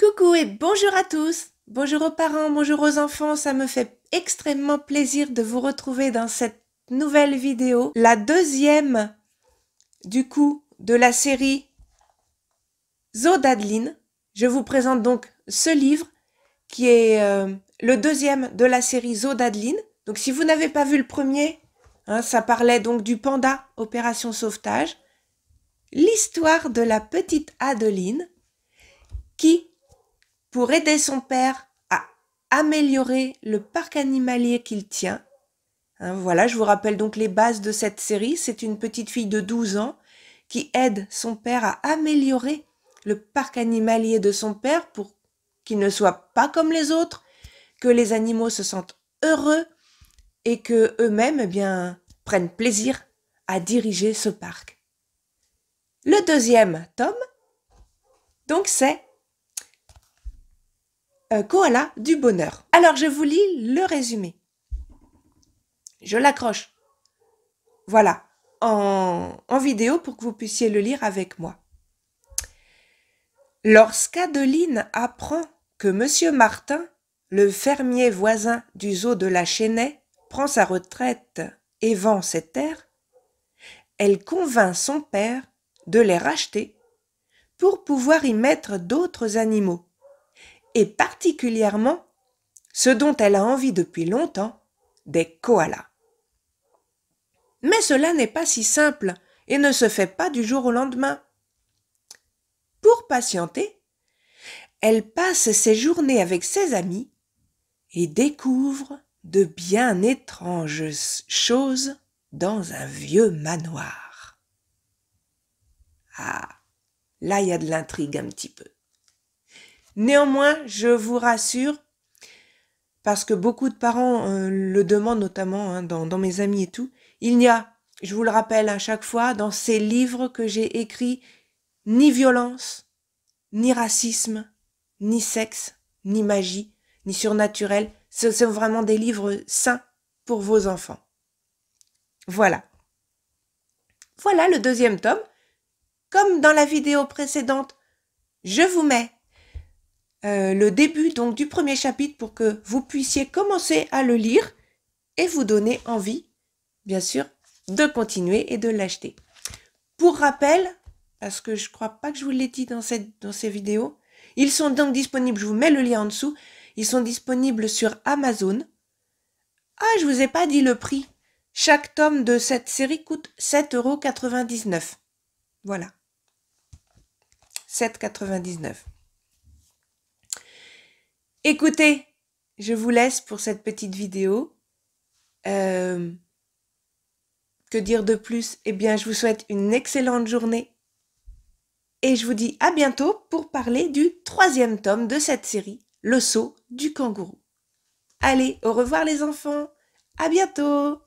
Coucou et bonjour à tous. Bonjour aux parents, bonjour aux enfants. Ça me fait extrêmement plaisir de vous retrouver dans cette nouvelle vidéo. La deuxième, du coup, de la série d'adeline. Je vous présente donc ce livre qui est euh, le deuxième de la série d'adeline. Donc si vous n'avez pas vu le premier, hein, ça parlait donc du panda Opération Sauvetage l'histoire de la petite Adeline qui pour aider son père à améliorer le parc animalier qu'il tient. Hein, voilà, je vous rappelle donc les bases de cette série. C'est une petite fille de 12 ans qui aide son père à améliorer le parc animalier de son père pour qu'il ne soit pas comme les autres, que les animaux se sentent heureux et que eux-mêmes eh bien prennent plaisir à diriger ce parc. Le deuxième tome donc c'est euh, koala du bonheur. Alors je vous lis le résumé. Je l'accroche. Voilà, en, vidéo pour que vous puissiez le lire avec moi. Lorsqu'Adeline apprend que M. Martin, le fermier voisin du zoo de la Chênaie, prend sa retraite et vend ses terres, elle convainc son père de les racheter pour pouvoir y mettre d'autres animaux et particulièrement ce dont elle a envie depuis longtemps, des koalas. Mais cela n'est pas si simple et ne se fait pas du jour au lendemain. Pour patienter, elle passe ses journées avec ses amis et découvre de bien étranges choses dans un vieux manoir. Ah, là il y a de l'intrigue un petit peu. Néanmoins, je vous rassure, parce que beaucoup de parents euh, le demandent notamment hein, dans, dans, mes amis et tout, il n'y a, je vous le rappelle à chaque fois, dans ces livres que j'ai écrits, ni violence, ni racisme, ni sexe, ni magie, ni surnaturel. Ce sont vraiment des livres sains pour vos enfants. Voilà. Voilà le deuxième tome. Comme dans la vidéo précédente, je vous mets euh, le début donc du premier chapitre pour que vous puissiez commencer à le lire et vous donner envie, bien sûr, de continuer et de l'acheter. Pour rappel, parce que je crois pas que je vous l'ai dit dans, cette, dans ces vidéos, ils sont donc disponibles, je vous mets le lien en dessous, ils sont disponibles sur Amazon. Ah, je vous ai pas dit le prix. Chaque tome de cette série coûte 7,99€. Voilà. 7,99€. Écoutez, je vous laisse pour cette petite vidéo. Euh, que dire de plus Eh bien, je vous souhaite une excellente journée. Et je vous dis à bientôt pour parler du troisième tome de cette série, Le saut du kangourou. Allez, au revoir les enfants. À bientôt